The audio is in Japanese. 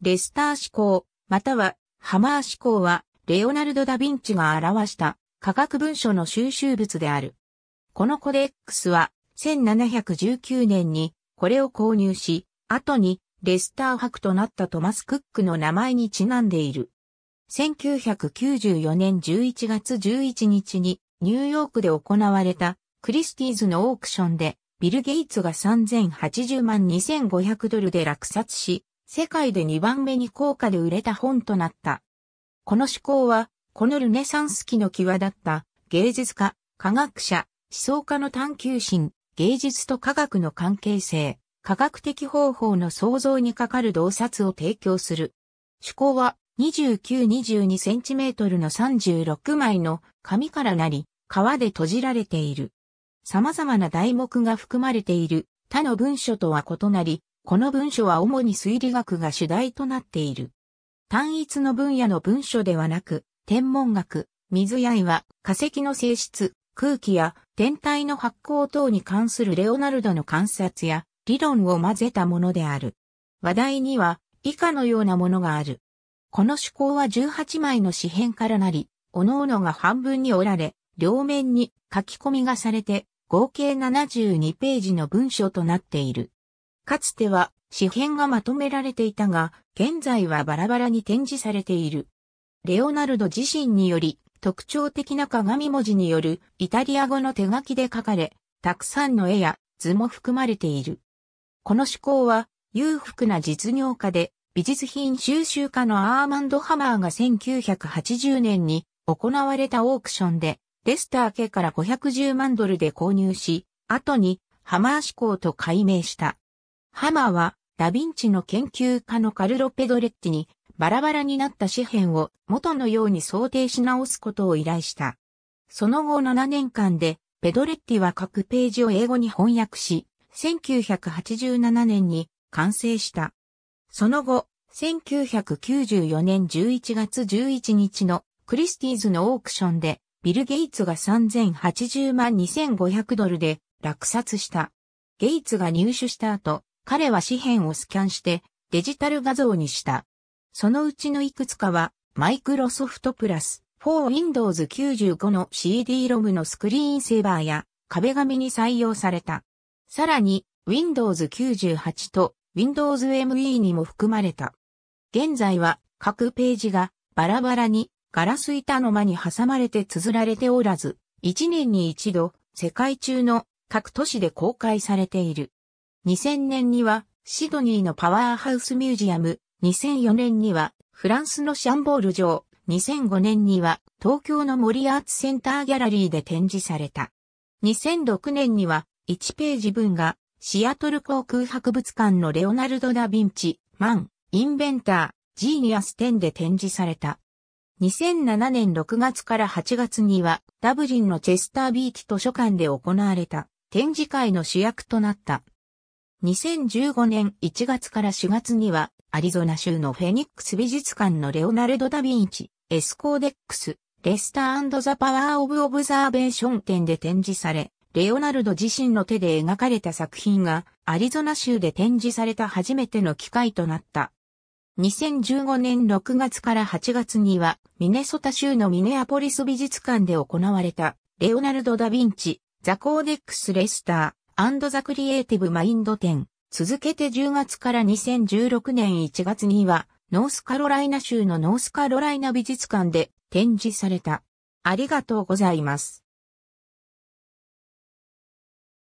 レスター思考、またはハマー思考は、レオナルド・ダ・ヴィンチが表した科学文書の収集物である。このコデックスは、1719年にこれを購入し、後にレスター博となったトマス・クックの名前にちなんでいる。1994年11月11日にニューヨークで行われたクリスティーズのオークションでビル・ゲイツが3080万2500ドルで落札し、世界で2番目に高価で売れた本となった。この思考は、このルネサンス期の際立った芸術家、科学者、思想家の探求心、芸術と科学の関係性、科学的方法の創造にかかる洞察を提供する。趣向は2922センチメートルの36枚の紙からなり、皮で閉じられている。様々な題目が含まれている他の文書とは異なり、この文書は主に推理学が主題となっている。単一の分野の文書ではなく、天文学、水や岩、化石の性質、空気や天体の発光等に関するレオナルドの観察や理論を混ぜたものである。話題には以下のようなものがある。この趣向は18枚の紙片からなり、各々が半分に折られ、両面に書き込みがされて、合計72ページの文書となっている。かつては紙片がまとめられていたが、現在はバラバラに展示されている。レオナルド自身により、特徴的な鏡文字によるイタリア語の手書きで書かれ、たくさんの絵や図も含まれている。この思考は裕福な実業家で美術品収集家のアーマンド・ハマーが1980年に行われたオークションでレスター家から510万ドルで購入し、後にハマー思考と改名した。ハマは、ダヴィンチの研究家のカルロ・ペドレッティに、バラバラになった紙幣を元のように想定し直すことを依頼した。その後7年間で、ペドレッティは各ページを英語に翻訳し、1987年に完成した。その後、1994年11月11日のクリスティーズのオークションで、ビル・ゲイツが3080万2500ドルで落札した。ゲイツが入手した後、彼は紙片をスキャンしてデジタル画像にした。そのうちのいくつかは、マイクロソフトプラス for Windows 95の CD-ROM のスクリーンセーバーや壁紙に採用された。さらに、Windows 98と Windows ME にも含まれた。現在は各ページがバラバラにガラス板の間に挟まれて綴られておらず、1年に一度世界中の各都市で公開されている。2000年にはシドニーのパワーハウスミュージアム、2004年にはフランスのシャンボール城、2005年には東京の森アーツセンターギャラリーで展示された。2006年には1ページ分がシアトル航空博物館のレオナルド・ダ・ヴィンチ、マン、インベンター、ジーニアス10で展示された。2007年6月から8月にはダブリンのチェスタービーチ図書館で行われた展示会の主役となった。2015年1月から4月には、アリゾナ州のフェニックス美術館のレオナルド・ダ・ヴィンチ、エスコーデックス、レスターザ・パワー・オブ・オブザーベーション展で展示され、レオナルド自身の手で描かれた作品がアリゾナ州で展示された初めての機会となった。2015年6月から8月にはミネソタ州のミネアポリス美術館で行われたレオナルド・ダ・ヴィンチ、ザ・コーデックス・レスター、アンドザクリエイティブマインド展。続けて10月から2016年1月には、ノースカロライナ州のノースカロライナ美術館で展示された。ありがとうございます。